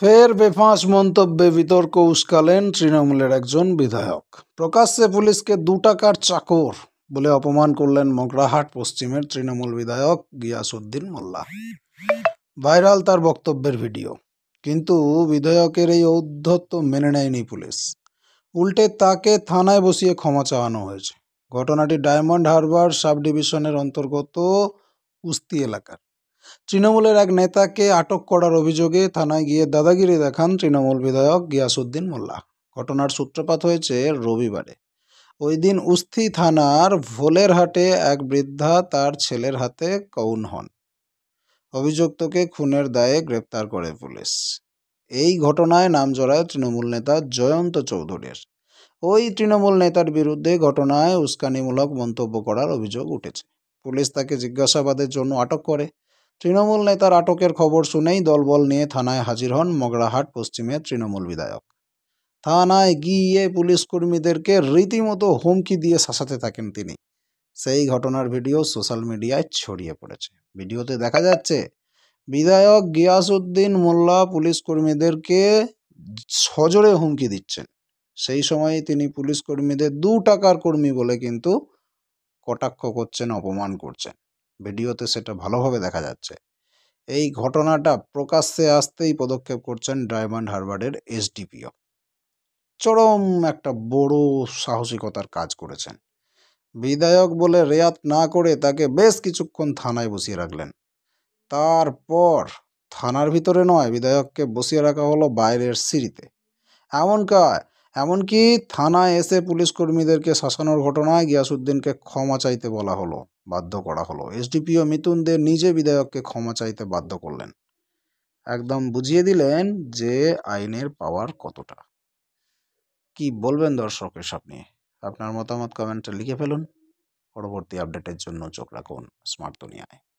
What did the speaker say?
ফের বেফাঁস মন্তব্যে বিতর্ক উস্কালেন তৃণমূলের একজন বিধায়ক প্রকাশ্যে পুলিশকে দু টাকার চাকর বলে অপমান করলেন মকরাহাট পশ্চিমের তৃণমূল বিধায়ক গিয়াসুদ্দিন মোল্লা ভাইরাল তার বক্তব্যের ভিডিও কিন্তু বিধায়কের এই ঔদ্ধত্য মেনে নেয়নি পুলিশ উল্টে তাকে থানায় বসিয়ে ক্ষমা চাওয়ানো হয়েছে ঘটনাটি ডায়মন্ড হারবার সাব ডিভিশনের অন্তর্গত উস্তি এলাকার তৃণমূলের এক নেতাকে আটক করার অভিযোগে থানায় গিয়ে দাদাগিরি দেখান তৃণমূল বিধায়ক গিয়াসুদ্দিন মোল্লা ঘটনার সূত্রপাত হয়েছে রবিবারে ওই দিন উস্থি থানার ভোলেরহাটে এক বৃদ্ধা তার ছেলের হাতে কৌন হন অভিযুক্তকে খুনের দায়ে গ্রেপ্তার করে পুলিশ এই ঘটনায় নাম জড়ায় তৃণমূল নেতা জয়ন্ত চৌধুরীর ওই তৃণমূল নেতার বিরুদ্ধে ঘটনায় উস্কানিমূলক মন্তব্য করার অভিযোগ উঠেছে পুলিশ তাকে জিজ্ঞাসাবাদের জন্য আটক করে তৃণমূল নেতার আটকের খবর শুনেই দলবল নিয়ে থানায় হাজির হন মগড়াহাট পশ্চিমের তৃণমূল বিধায়ক থানায় গিয়ে পুলিশ কর্মীদেরকে রীতিমতো হুমকি দিয়ে শাসাতে থাকেন তিনি সেই ঘটনার ভিডিও সোশ্যাল মিডিয়ায় ছড়িয়ে পড়েছে ভিডিওতে দেখা যাচ্ছে বিধায়ক গিয়াসুদ্দিন মোল্লা পুলিশ কর্মীদেরকে সজোরে হুমকি দিচ্ছেন সেই সময়ে তিনি পুলিশ কর্মীদের দু টাকার কর্মী বলে কিন্তু কটাক্ষ করছেন অপমান করছেন ভিডিওতে সেটা ভালোভাবে দেখা যাচ্ছে এই ঘটনাটা প্রকাশ্যে আসতেই পদক্ষেপ করছেন ডায়মন্ড হারবারের এসডিপিও চরম একটা বড় সাহসিকতার কাজ করেছেন বিধায়ক বলে রেয়াত না করে তাকে বেশ কিছুক্ষণ থানায় বসিয়ে রাখলেন তারপর থানার ভিতরে নয় বিধায়ককে বসিয়ে রাখা হলো বাইরের সিঁড়িতে এমন কায় এমনকি থানায় এসে পুলিশ কর্মীদেরকে শাসানোর ঘটনায় গিয়াসুদ্দিনকে ক্ষমা চাইতে বলা হলো বাধ্য করা হলো এসডিপিও মিতুন দে নিজে বিধায়ককে ক্ষমা চাইতে বাধ্য করলেন একদম বুঝিয়ে দিলেন যে আইনের পাওয়ার কতটা কি বলবেন দর্শক এসব নিয়ে আপনার মতামত কমেন্টে লিখে ফেলুন পরবর্তী আপডেটের জন্য চোখ রাখুন স্মার্ট দুনিয়ায়